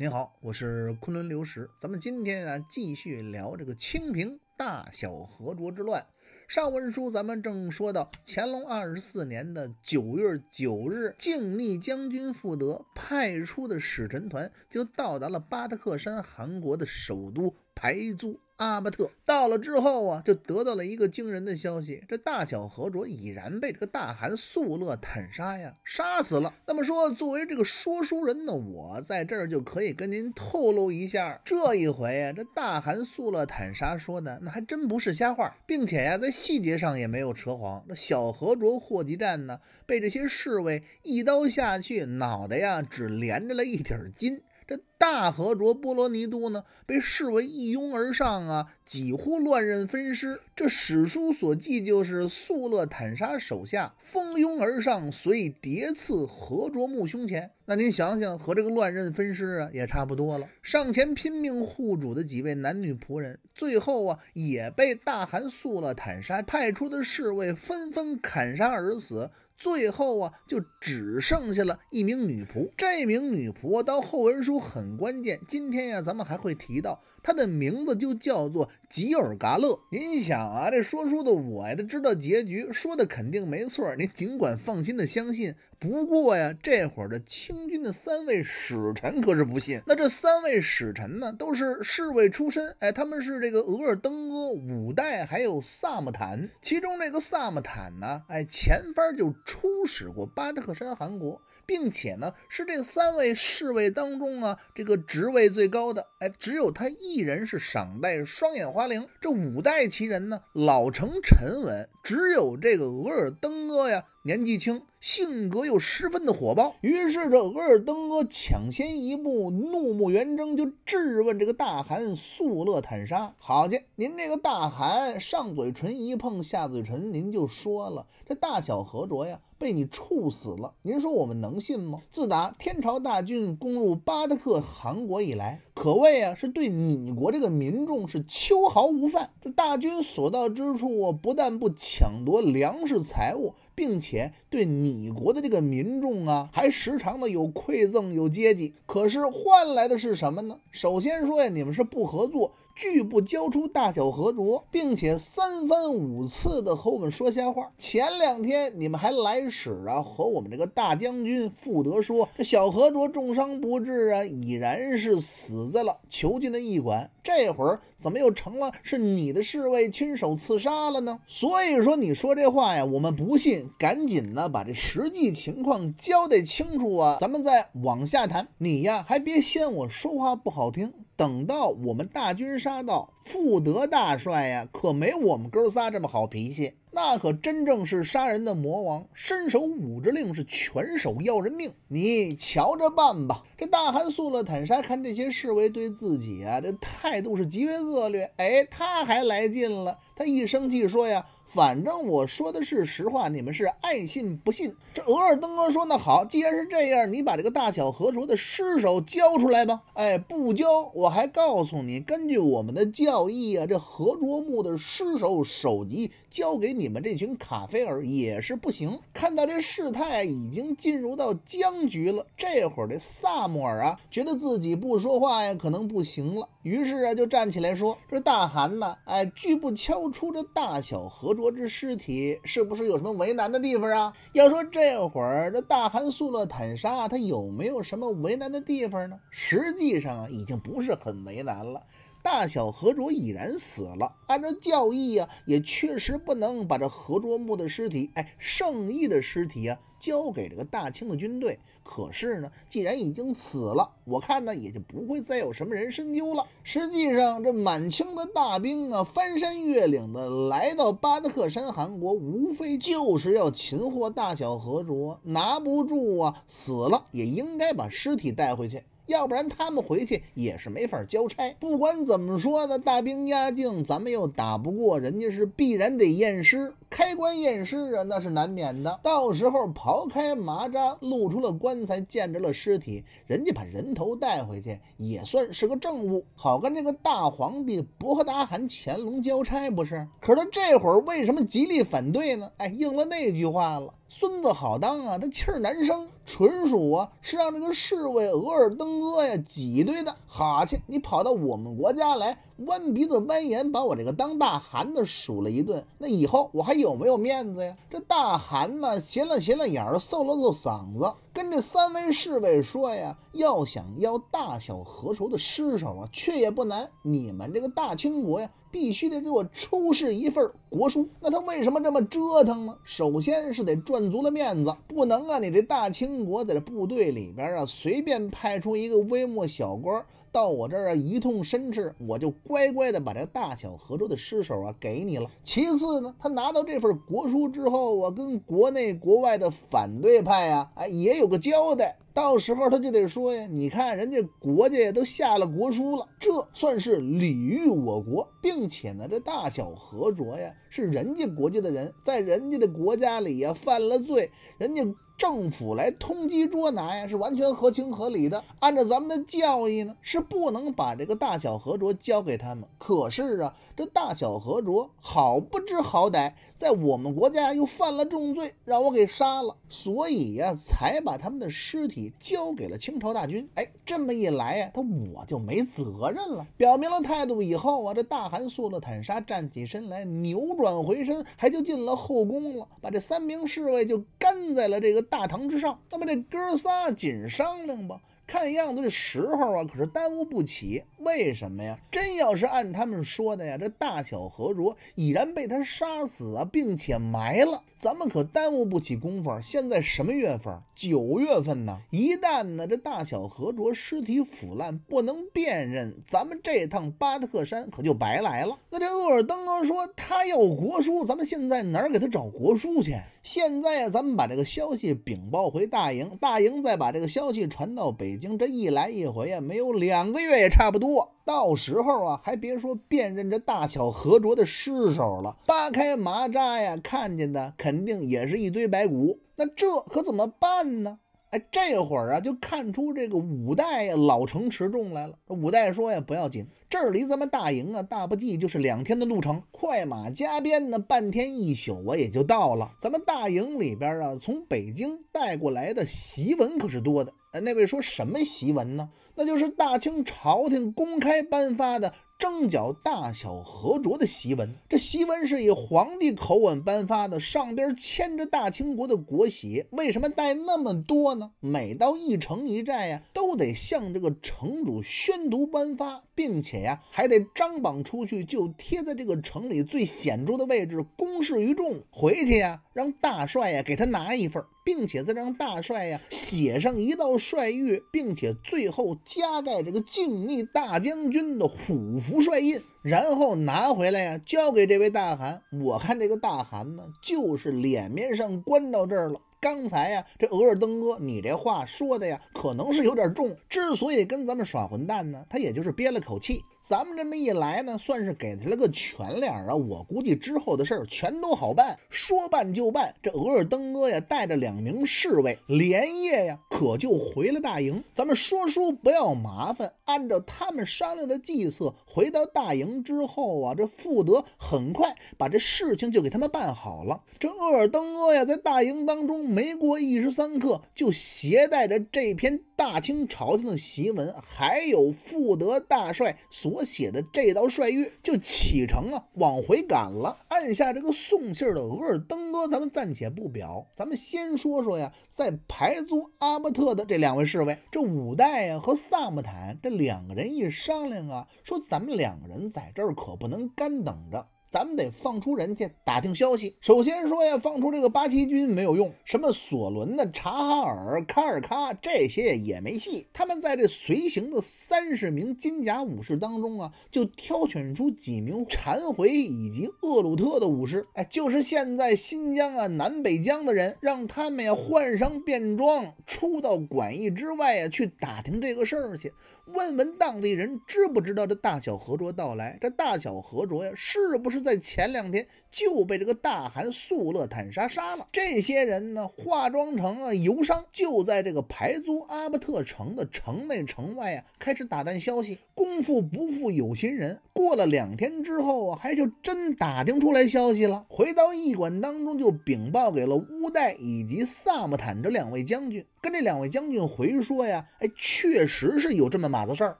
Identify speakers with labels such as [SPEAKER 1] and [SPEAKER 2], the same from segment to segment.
[SPEAKER 1] 您好，我是昆仑流石，咱们今天啊继续聊这个清平大小和卓之乱。上文书咱们正说到乾隆二十四年的九月九日，静谧将军傅德派出的使臣团就到达了巴达克山汗国的首都。排租阿巴特到了之后啊，就得到了一个惊人的消息：这大小和卓已然被这个大汗素勒坦杀呀，杀死了。那么说，作为这个说书人呢，我在这儿就可以跟您透露一下，这一回呀，这大汗素勒坦杀说的那还真不是瞎话，并且呀，在细节上也没有扯谎。这小和卓霍集占呢，被这些侍卫一刀下去，脑袋呀只连着了一点儿筋。这大和卓波罗尼都呢，被视为一拥而上啊，几乎乱刃分尸。这史书所记就是，素勒坦沙手下蜂拥而上，以叠刺和卓木胸前。那您想想，和这个乱刃分尸啊，也差不多了。上前拼命护主的几位男女仆人，最后啊，也被大汗素勒坦沙派出的侍卫纷纷砍杀而死。最后啊，就只剩下了一名女仆。这名女仆到后文书很关键，今天呀，咱们还会提到她的名字，就叫做吉尔嘎勒。您想啊，这说书的我呀，他知道结局，说的肯定没错，您尽管放心的相信。不过呀，这会儿的清军的三位使臣可是不信。那这三位使臣呢，都是侍卫出身。哎，他们是这个额尔登阿、五代还有萨木坦。其中这个萨木坦呢，哎，前番就出使过巴特克山汗国。并且呢，是这三位侍卫当中啊，这个职位最高的，哎，只有他一人是赏戴双眼花翎。这五代奇人呢，老成沉稳，只有这个额尔登哥呀，年纪轻，性格又十分的火爆。于是这额尔登哥抢先一步，怒目圆睁，就质问这个大汗速乐坦沙：“好，去您这个大汗，上嘴唇一碰下嘴唇，您就说了这大小何着呀。”被你处死了，您说我们能信吗？自打天朝大军攻入巴达克汗国以来，可谓啊是对你国这个民众是秋毫无犯。这大军所到之处，不但不抢夺粮食财物。并且对你国的这个民众啊，还时常的有馈赠，有接济。可是换来的是什么呢？首先说呀，你们是不合作，拒不交出大小和卓，并且三番五次的和我们说瞎话。前两天你们还来使啊，和我们这个大将军傅德说，这小何卓重伤不治啊，已然是死在了囚禁的驿馆。这会儿。怎么又成了是你的侍卫亲手刺杀了呢？所以说你说这话呀，我们不信，赶紧呢把这实际情况交代清楚啊，咱们再往下谈。你呀，还别嫌我说话不好听。等到我们大军杀到，富德大帅呀，可没我们哥仨这么好脾气，那可真正是杀人的魔王，伸手捂着令是拳手要人命，你瞧着办吧。这大汗素勒坦沙看这些侍卫对自己啊这态度是极为恶劣，哎，他还来劲了，他一生气说呀。反正我说的是实话，你们是爱信不信？这额尔登哥说：“那好，既然是这样，你把这个大小河卓的尸首交出来吧。”哎，不交，我还告诉你，根据我们的教义啊，这何卓木的尸首首级交给你们这群卡菲尔也是不行。看到这事态已经进入到僵局了，这会儿这萨穆尔啊，觉得自己不说话呀，可能不行了，于是啊，就站起来说：“这大汗呢，哎，拒不交出这大小河卓之尸体是不是有什么为难的地方啊？要说这会儿这大汗素勒坦沙他有没有什么为难的地方呢？实际上啊，已经不是很为难了。大小何卓已然死了，按照教义啊，也确实不能把这何卓木的尸体，哎，圣意的尸体啊。交给这个大清的军队，可是呢，既然已经死了，我看呢也就不会再有什么人深究了。实际上，这满清的大兵啊，翻山越岭的来到巴达克山汗国，无非就是要擒获大小和卓。拿不住啊，死了也应该把尸体带回去，要不然他们回去也是没法交差。不管怎么说呢，大兵压境，咱们又打不过人家，是必然得验尸。开棺验尸啊，那是难免的。到时候刨开麻扎，露出了棺材，见着了尸体，人家把人头带回去，也算是个证物，好跟这个大皇帝博达汗乾隆交差不是？可是他这会儿为什么极力反对呢？哎，应了那句话了，孙子好当啊，他气儿难生，纯属啊是让这个侍卫额尔登阿呀挤兑的。好去，你跑到我们国家来弯鼻子弯眼，把我这个当大汗的数了一顿，那以后我还。有没有面子呀？这大汗呢，斜了斜了眼，嗽了嗽嗓子，跟这三位侍卫说呀：“要想要大小和卓的尸首啊，却也不难。你们这个大清国呀，必须得给我出示一份国书。”那他为什么这么折腾呢？首先是得赚足了面子，不能啊！你这大清国在这部队里边啊，随便派出一个微末小官。到我这儿啊，一通申斥，我就乖乖的把这大小合着的尸首啊给你了。其次呢，他拿到这份国书之后，我跟国内国外的反对派呀，哎，也有个交代。到时候他就得说呀，你看人家国家都下了国书了，这算是礼遇我国，并且呢，这大小合卓呀，是人家国家的人，在人家的国家里呀犯了罪，人家。政府来通缉捉拿呀，是完全合情合理的。按照咱们的教义呢，是不能把这个大小和卓交给他们。可是啊，这大小和卓好不知好歹。在我们国家又犯了重罪，让我给杀了，所以呀，才把他们的尸体交给了清朝大军。哎，这么一来呀，他我就没责任了。表明了态度以后啊，这大汗苏勒坦沙站起身来，扭转回身，还就进了后宫了，把这三名侍卫就干在了这个大堂之上。那么这哥仨紧商量吧。看样子这时候啊，可是耽误不起。为什么呀？真要是按他们说的呀，这大小何卓已然被他杀死啊，并且埋了。咱们可耽误不起功夫。现在什么月份？九月份呢，一旦呢这大小和卓尸体腐烂不能辨认，咱们这趟巴特克山可就白来了。那这鄂尔登格说他要国书，咱们现在哪给他找国书去？现在咱们把这个消息禀报回大营，大营再把这个消息传到北京，这一来一回啊，没有两个月也差不多。到时候啊，还别说辨认这大小和卓的尸首了，扒开麻扎呀，看见的肯定也是一堆白骨。那这可怎么办呢？哎，这会儿啊，就看出这个五代老成持重来了。五代说呀，不要紧，这儿离咱们大营啊，大不济就是两天的路程，快马加鞭呢，半天一宿我也就到了。咱们大营里边啊，从北京带过来的檄文可是多的。哎，那位说什么檄文呢？那就是大清朝廷公开颁发的。征缴大小合卓的檄文，这檄文是以皇帝口吻颁发的，上边签着大清国的国玺。为什么带那么多呢？每到一城一寨呀，都得向这个城主宣读颁发，并且呀，还得张榜出去，就贴在这个城里最显著的位置，公示于众。回去呀，让大帅呀给他拿一份儿。并且再让大帅呀写上一道帅谕，并且最后加盖这个静谧大将军的虎符帅印，然后拿回来呀交给这位大汗。我看这个大汗呢，就是脸面上关到这儿了。刚才呀，这额尔登哥，你这话说的呀，可能是有点重。之所以跟咱们耍混蛋呢，他也就是憋了口气。咱们这么一来呢，算是给他了个全脸啊！我估计之后的事儿全都好办，说办就办。这额尔登哥呀，带着两名侍卫，连夜呀，可就回了大营。咱们说书不要麻烦，按照他们商量的计策，回到大营之后啊，这富德很快把这事情就给他们办好了。这额尔登哥呀，在大营当中没过一时三刻，就携带着这篇大清朝廷的檄文，还有富德大帅所。我写的这道帅谕就启程啊，往回赶了。按下这个送信的额尔登哥，咱们暂且不表，咱们先说说呀，在排租阿巴特的这两位侍卫，这五代呀和萨姆坦这两个人一商量啊，说咱们两个人在这儿可不能干等着。咱们得放出人去打听消息。首先说呀，放出这个八旗军没有用，什么索伦的、察哈尔、喀尔喀这些也没戏。他们在这随行的三十名金甲武士当中啊，就挑选出几名禅回以及厄鲁特的武士，哎，就是现在新疆啊、南北疆的人，让他们呀换上便装，出到馆驿之外啊，去打听这个事儿去。问问当地人知不知道这大小和卓到来？这大小和卓呀，是不是在前两天就被这个大汗素勒坦杀杀了？这些人呢，化妆成啊游商，就在这个排租阿巴特城的城内城外啊，开始打探消息。功夫不负有心人，过了两天之后啊，还就真打听出来消息了。回到驿馆当中，就禀报给了乌代以及萨木坦这两位将军，跟这两位将军回说呀，哎，确实是有这么码子事儿。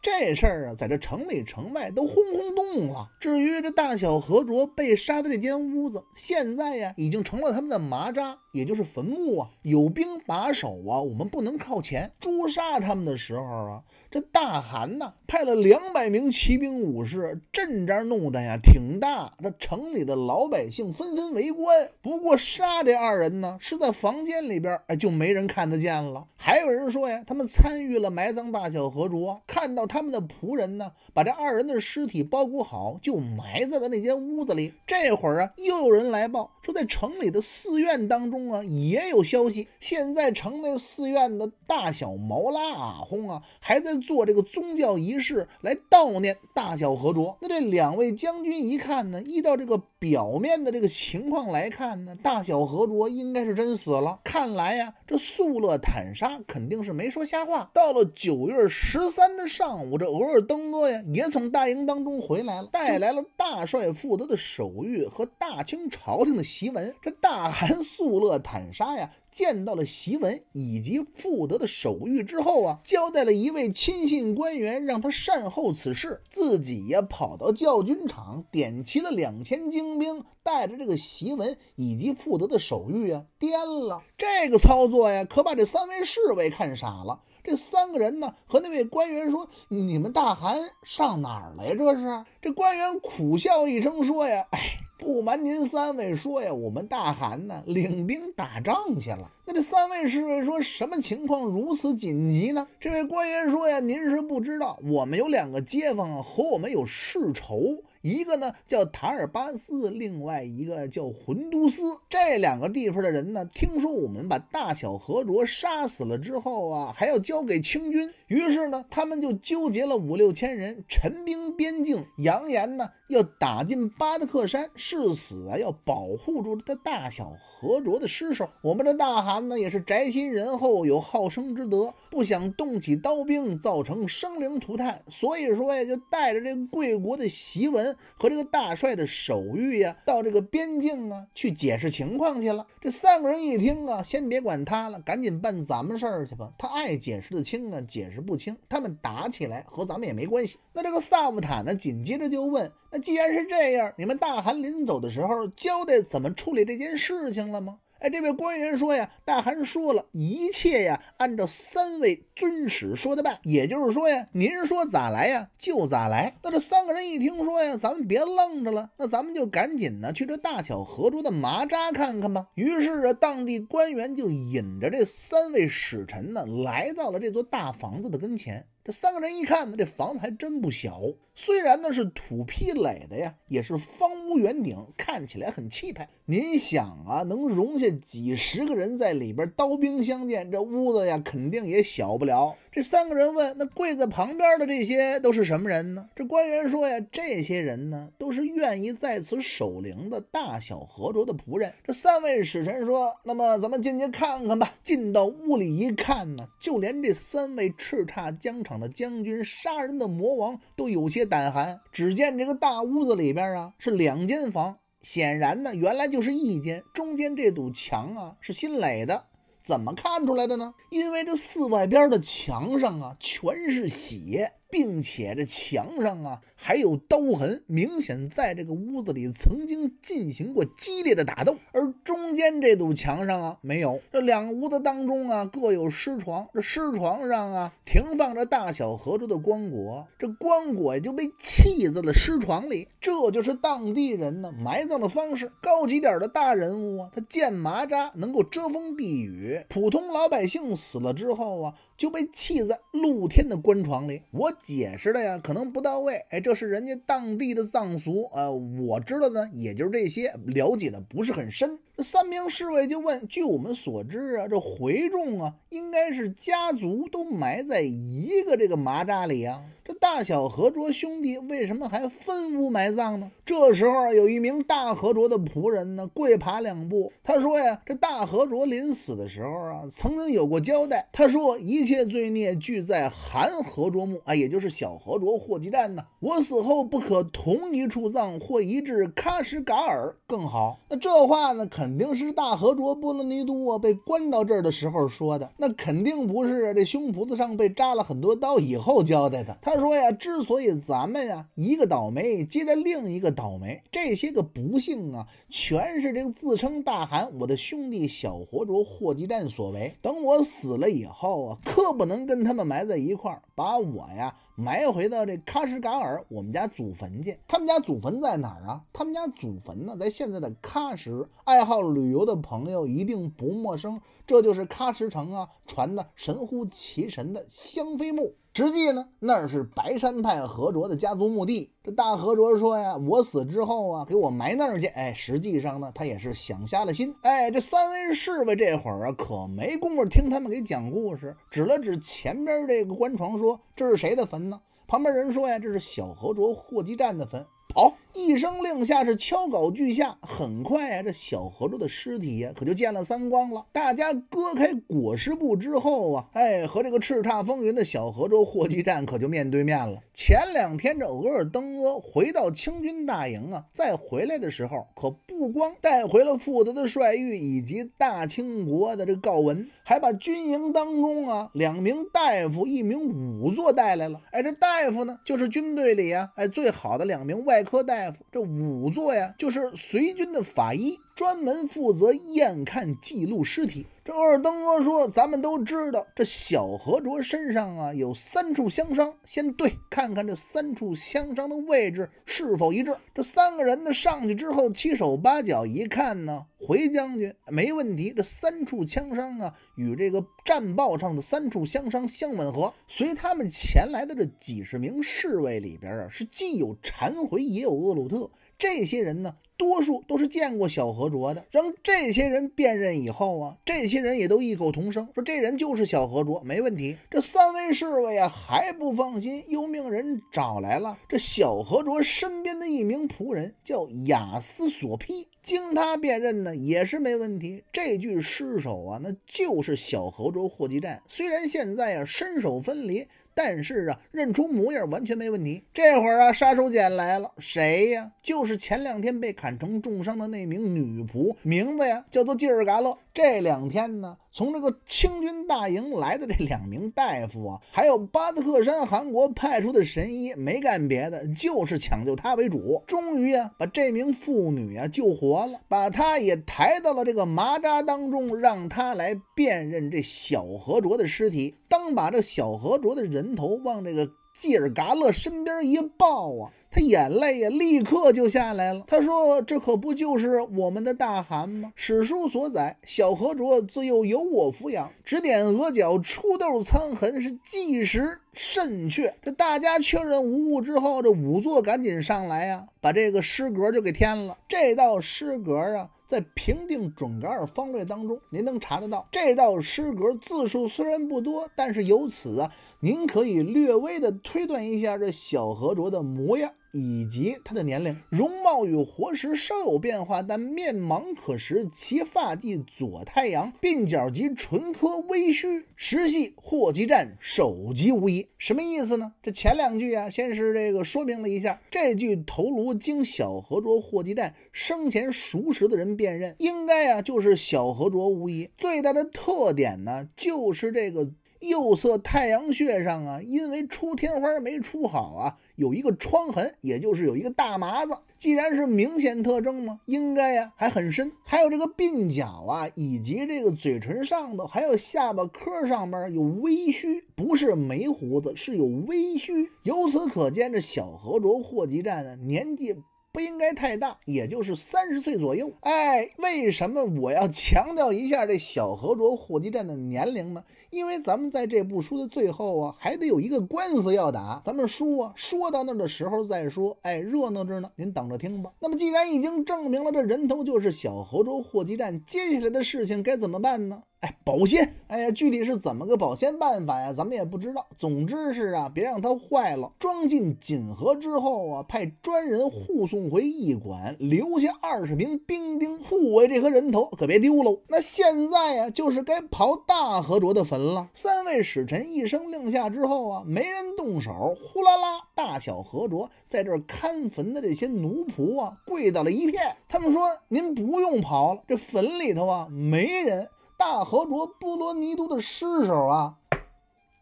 [SPEAKER 1] 这事儿啊，在这城里城外都轰轰动了。至于这大小何卓被杀的这间屋子，现在呀，已经成了他们的麻扎。也就是坟墓啊，有兵把守啊，我们不能靠前。诛杀他们的时候啊，这大汗呢派了两百名骑兵武士，阵这儿弄得呀挺大，这城里的老百姓纷纷围观。不过杀这二人呢是在房间里边，哎，就没人看得见了。还有人说呀，他们参与了埋葬大小和卓，看到他们的仆人呢把这二人的尸体包裹好，就埋在了那间屋子里。这会儿啊，又有人来报说在城里的寺院当中。啊，也有消息。现在城内寺院的大小毛拉啊、訇啊，还在做这个宗教仪式来悼念大小和卓。那这两位将军一看呢，依照这个表面的这个情况来看呢，大小和卓应该是真死了。看来呀，这素勒坦沙肯定是没说瞎话。到了九月十三的上午，这额尔登哥呀也从大营当中回来了，带来了大帅负责的手谕和大清朝廷的檄文。这大汗素勒。坦沙呀，见到了檄文以及富德的手谕之后啊，交代了一位亲信官员，让他善后此事，自己呀跑到教军场，点齐了两千精兵，带着这个檄文以及富德的手谕啊，颠了。这个操作呀，可把这三位侍卫看傻了。这三个人呢，和那位官员说：“你们大汗上哪儿来？这是？”这官员苦笑一声说：“呀，哎。”不瞒您三位说呀，我们大汗呢领兵打仗去了。那这三位侍卫说什么情况如此紧急呢？这位官员说呀，您是不知道，我们有两个街坊和我们有世仇，一个呢叫塔尔巴斯，另外一个叫浑都斯。这两个地方的人呢，听说我们把大小和卓杀死了之后啊，还要交给清军，于是呢，他们就纠结了五六千人，陈兵边境，扬言呢。要打进巴达克山，誓死啊要保护住这大小和卓的尸首。我们这大汗呢也是宅心仁厚，有好生之德，不想动起刀兵，造成生灵涂炭。所以说呀，就带着这个贵国的檄文和这个大帅的手谕呀，到这个边境啊去解释情况去了。这三个人一听啊，先别管他了，赶紧办咱们事儿去吧。他爱解释的清啊，解释不清，他们打起来和咱们也没关系。那这个萨姆坦呢，紧接着就问。那既然是这样，你们大汗临走的时候交代怎么处理这件事情了吗？哎，这位官员说呀，大汗说了一切呀，按照三位尊使说的办。也就是说呀，您说咋来呀就咋来。那这三个人一听说呀，咱们别愣着了，那咱们就赶紧呢去这大小河州的麻扎看看吧。于是啊，当地官员就引着这三位使臣呢，来到了这座大房子的跟前。这三个人一看呢，这房子还真不小。虽然呢是土坯垒的呀，也是方屋圆顶，看起来很气派。您想啊，能容下几十个人在里边刀兵相见，这屋子呀，肯定也小不了。这三个人问：“那跪在旁边的这些都是什么人呢？”这官员说：“呀，这些人呢，都是愿意在此守灵的大小合卓的仆人。”这三位使臣说：“那么咱们进去看看吧。”进到屋里一看呢，就连这三位叱咤疆场的将军、杀人的魔王都有些胆寒。只见这个大屋子里边啊，是两间房，显然呢，原来就是一间，中间这堵墙啊是新垒的。怎么看出来的呢？因为这寺外边的墙上啊，全是血。并且这墙上啊还有刀痕，明显在这个屋子里曾经进行过激烈的打斗。而中间这堵墙上啊没有。这两屋子当中啊各有尸床，这尸床上啊停放着大小合住的棺椁，这棺椁就被砌在了尸床里。这就是当地人呢埋葬的方式。高级点的大人物啊，他建麻扎能够遮风避雨；普通老百姓死了之后啊。就被弃在露天的棺床里。我解释的呀，可能不到位。哎，这是人家当地的葬俗。呃，我知道呢，也就是这些，了解的不是很深。三名侍卫就问：“据我们所知啊，这回众啊，应该是家族都埋在一个这个麻扎里啊。”这大小和卓兄弟为什么还分屋埋葬呢？这时候有一名大和卓的仆人呢，跪爬两步，他说呀：“这大和卓临死的时候啊，曾经有过交代。他说一切罪孽俱在韩和卓墓啊，也就是小和卓霍吉占呢。我死后不可同一处葬或移至喀什噶尔，更好。”那这话呢，肯定是大和卓波罗尼多啊被关到这儿的时候说的，那肯定不是这胸脯子上被扎了很多刀以后交代的。他说。哎呀，之所以咱们呀一个倒霉，接着另一个倒霉，这些个不幸啊，全是这个自称大汗我的兄弟小活捉霍集战所为。等我死了以后啊，可不能跟他们埋在一块儿，把我呀埋回到这喀什噶尔我们家祖坟去。他们家祖坟在哪儿啊？他们家祖坟呢，在现在的喀什。爱好旅游的朋友一定不陌生，这就是喀什城啊传的神乎其神的香妃墓。实际呢，那儿是白山派何卓的家族墓地。这大何卓说呀：“我死之后啊，给我埋那儿去。”哎，实际上呢，他也是想瞎了心。哎，这三位侍卫这会儿啊，可没工夫听他们给讲故事，指了指前边这个官床说：“这是谁的坟呢？”旁边人说呀：“这是小何卓霍继站的坟。”好，一声令下是敲镐俱下，很快啊，这小河州的尸体呀可就见了三光了。大家割开裹尸布之后啊，哎，和这个叱咤风云的小河州货机站可就面对面了。前两天这额尔登阿回到清军大营啊，再回来的时候可不光带回了负责的帅玉以及大清国的这告文，还把军营当中啊两名大夫、一名仵作带来了。哎，这大夫呢就是军队里啊哎最好的两名外。科大夫，这仵作呀，就是随军的法医。专门负责验看、记录尸体。这鄂尔登哥说：“咱们都知道，这小何卓身上啊有三处枪伤。先对，看看这三处枪伤的位置是否一致。”这三个人呢上去之后，七手八脚一看呢，回将军：“没问题，这三处枪伤啊与这个战报上的三处枪伤相吻合。”随他们前来的这几十名侍卫里边啊，是既有缠回，也有厄鲁特。这些人呢？多数都是见过小何卓的，让这些人辨认以后啊，这些人也都异口同声说这人就是小何卓，没问题。这三位侍卫啊还不放心，又命人找来了这小何卓身边的一名仆人，叫雅斯索批，经他辨认呢也是没问题。这具尸首啊，那就是小何卓霍继战，虽然现在啊身首分离。但是啊，认出模样完全没问题。这会儿啊，杀手锏来了，谁呀？就是前两天被砍成重伤的那名女仆，名字呀叫做吉尔嘎勒。这两天呢？从这个清军大营来的这两名大夫啊，还有巴德克山汗国派出的神医，没干别的，就是抢救他为主。终于啊，把这名妇女啊救活了，把他也抬到了这个麻扎当中，让他来辨认这小和卓的尸体。当把这小和卓的人头往这个吉尔嘎勒身边一抱啊。他眼泪呀，立刻就下来了。他说：“这可不就是我们的大汗吗？史书所载，小何卓自幼由我抚养，指点额角出痘苍痕，是计时甚确。”这大家确认无误之后，这仵作赶紧上来呀，把这个诗格就给添了。这道诗格啊，在平定准噶尔方略当中，您能查得到。这道诗格字数虽然不多，但是由此啊，您可以略微的推断一下这小何卓的模样。以及他的年龄、容貌与活时稍有变化，但面盲可识其发际、左太阳、鬓角及唇科微须。实系霍吉战首级无疑。什么意思呢？这前两句啊，先是这个说明了一下。这具头颅经小何卓霍吉战生前熟识的人辨认，应该啊就是小何卓无疑。最大的特点呢，就是这个。右侧太阳穴上啊，因为出天花没出好啊，有一个疮痕，也就是有一个大麻子。既然是明显特征吗？应该呀，还很深。还有这个鬓角啊，以及这个嘴唇上头，还有下巴颏上面有微须，不是没胡子，是有微须。由此可见，这小何卓霍集占呢，年纪。不应该太大，也就是三十岁左右。哎，为什么我要强调一下这小河卓货记站的年龄呢？因为咱们在这部书的最后啊，还得有一个官司要打。咱们说说到那儿的时候再说。哎，热闹着呢，您等着听吧。那么既然已经证明了这人头就是小河卓货记站，接下来的事情该怎么办呢？保鲜，哎呀，具体是怎么个保鲜办法呀？咱们也不知道。总之是啊，别让它坏了。装进锦盒之后啊，派专人护送回驿馆，留下二十名兵丁护卫这颗人头，可别丢喽。那现在啊，就是该刨大河卓的坟了。三位使臣一声令下之后啊，没人动手，呼啦啦，大小河卓在这看坟的这些奴仆啊，跪倒了一片。他们说：“您不用刨了，这坟里头啊，没人。”大河卓波罗尼都的尸首啊，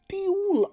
[SPEAKER 1] 丢了。